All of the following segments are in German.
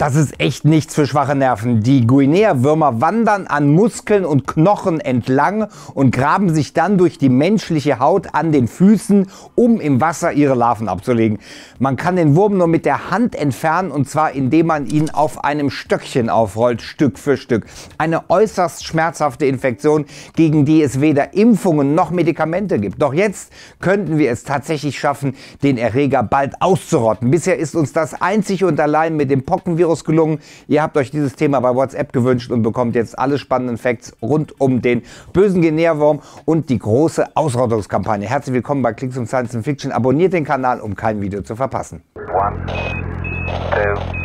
Das ist echt nichts für schwache Nerven. Die Guinea-Würmer wandern an Muskeln und Knochen entlang und graben sich dann durch die menschliche Haut an den Füßen, um im Wasser ihre Larven abzulegen. Man kann den Wurm nur mit der Hand entfernen und zwar indem man ihn auf einem Stöckchen aufrollt, Stück für Stück. Eine äußerst schmerzhafte Infektion, gegen die es weder Impfungen noch Medikamente gibt. Doch jetzt könnten wir es tatsächlich schaffen, den Erreger bald auszurotten. Bisher ist uns das einzig und allein mit dem Pockenvirus Virus gelungen. Ihr habt euch dieses Thema bei WhatsApp gewünscht und bekommt jetzt alle spannenden Facts rund um den bösen Genährwurm und die große Ausrottungskampagne. Herzlich willkommen bei Klicks und Science Fiction. Abonniert den Kanal, um kein Video zu verpassen. One, two.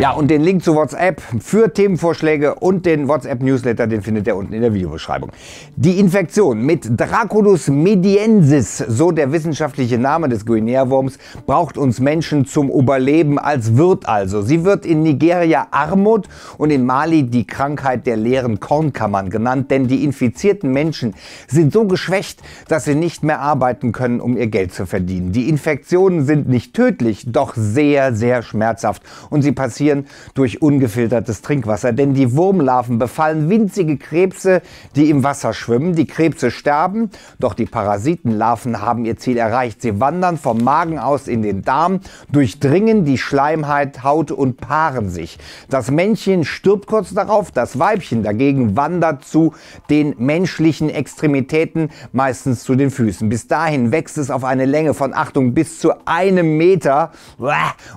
Ja, und den Link zu WhatsApp für Themenvorschläge und den WhatsApp-Newsletter, den findet ihr unten in der Videobeschreibung. Die Infektion mit Draculus mediensis, so der wissenschaftliche Name des Guinea-Wurms, braucht uns Menschen zum Überleben als Wirt also. Sie wird in Nigeria Armut und in Mali die Krankheit der leeren Kornkammern genannt, denn die infizierten Menschen sind so geschwächt, dass sie nicht mehr arbeiten können, um ihr Geld zu verdienen. Die Infektionen sind nicht tödlich, doch sehr, sehr schmerzhaft und sie passieren passieren durch ungefiltertes Trinkwasser. Denn die Wurmlarven befallen winzige Krebse, die im Wasser schwimmen. Die Krebse sterben, doch die Parasitenlarven haben ihr Ziel erreicht. Sie wandern vom Magen aus in den Darm, durchdringen die Schleimhaut und paaren sich. Das Männchen stirbt kurz darauf, das Weibchen dagegen wandert zu den menschlichen Extremitäten, meistens zu den Füßen. Bis dahin wächst es auf eine Länge von Achtung bis zu einem Meter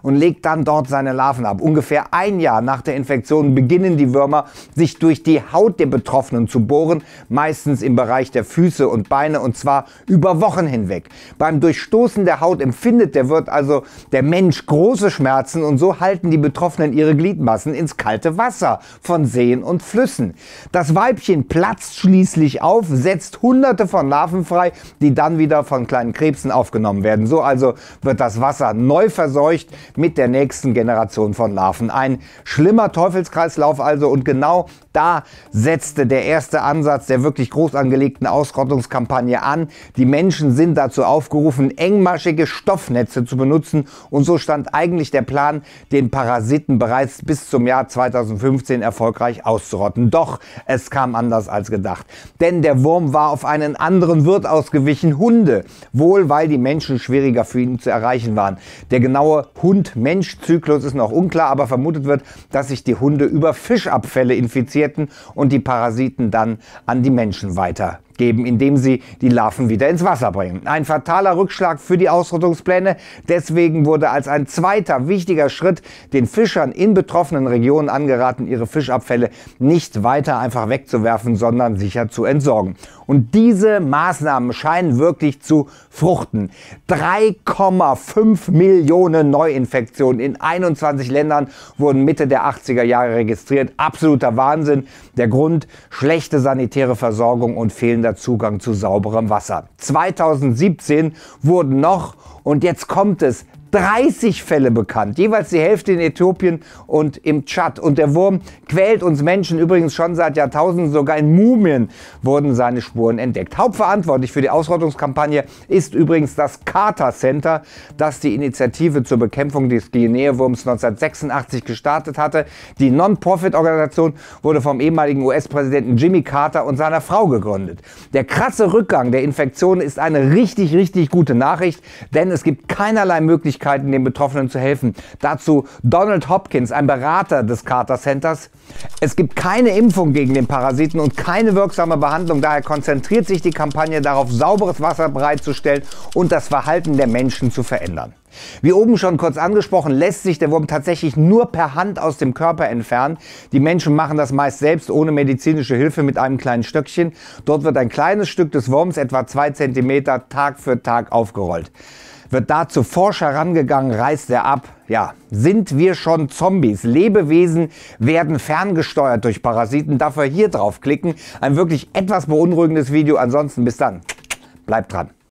und legt dann dort seine Larven ab ungefähr ein Jahr nach der Infektion beginnen die Würmer, sich durch die Haut der Betroffenen zu bohren, meistens im Bereich der Füße und Beine und zwar über Wochen hinweg. Beim Durchstoßen der Haut empfindet der Wirt also der Mensch große Schmerzen und so halten die Betroffenen ihre Gliedmassen ins kalte Wasser von Seen und Flüssen. Das Weibchen platzt schließlich auf, setzt hunderte von Larven frei, die dann wieder von kleinen Krebsen aufgenommen werden. So also wird das Wasser neu verseucht mit der nächsten Generation von Einhornlarven. Ein schlimmer Teufelskreislauf also und genau da setzte der erste Ansatz der wirklich groß angelegten Ausrottungskampagne an. Die Menschen sind dazu aufgerufen, engmaschige Stoffnetze zu benutzen und so stand eigentlich der Plan, den Parasiten bereits bis zum Jahr 2015 erfolgreich auszurotten. Doch es kam anders als gedacht, denn der Wurm war auf einen anderen Wirt ausgewichen, Hunde, wohl weil die Menschen schwieriger für ihn zu erreichen waren. Der genaue Hund-Mensch-Zyklus ist noch unklar Ermittler aber vermutet wird, dass sich die Hunde über Fischabfälle infizierten und die Parasiten dann an die Menschen weiter geben, indem sie die Larven wieder ins Wasser bringen. Ein fataler Rückschlag für die Ausrottungspläne. Deswegen wurde als ein zweiter wichtiger Schritt den Fischern in betroffenen Regionen angeraten, ihre Fischabfälle nicht weiter einfach wegzuwerfen, sondern sicher zu entsorgen. Und diese Maßnahmen scheinen wirklich zu fruchten. 3,5 Millionen Neuinfektionen in 21 Ländern wurden Mitte der 80er Jahre registriert. Absoluter Wahnsinn. Der Grund schlechte sanitäre Versorgung und fehlender direkter Zugang zu sauberem Wasser. 2017 wurden noch, und jetzt kommt es, 30 Fälle bekannt, jeweils die Hälfte in Äthiopien und im Tschad. Und der Wurm quält uns Menschen übrigens schon seit Jahrtausenden, sogar in Mumien wurden seine Spuren entdeckt. Hauptverantwortlich für die Ausrottungskampagne ist übrigens das Carter Center, das die Initiative zur Bekämpfung des Guinea-Wurms 1986 gestartet hatte. Die Non-Profit-Organisation wurde vom ehemaligen US-Präsidenten Jimmy Carter und seiner Frau gegründet. Der krasse Rückgang der Infektionen ist eine richtig, richtig gute Nachricht, denn es gibt keinerlei Möglichkeit, Möglichkeiten, den Betroffenen zu helfen. Dazu Donald Hopkins, ein Berater des Carter Centers. Es gibt keine Impfung gegen den Parasiten und keine wirksame Behandlung. Daher konzentriert sich die Kampagne darauf, sauberes Wasser bereitzustellen und das Verhalten der Menschen zu verändern. Wie oben schon kurz angesprochen, lässt sich der Wurm tatsächlich nur per Hand aus dem Körper entfernen. Die Menschen machen das meist selbst ohne medizinische Hilfe mit einem kleinen Stöckchen. Dort wird ein kleines Stück des Wurms, etwa 2 cm, Tag für Tag aufgerollt. Wird da zu Forscher rangegangen, reißt er ab. Ja, sind wir schon Zombies? Lebewesen werden ferngesteuert durch Parasiten. Dafür hier draufklicken. Ein wirklich etwas beunruhigendes Video. Ansonsten bis dann. Bleibt dran.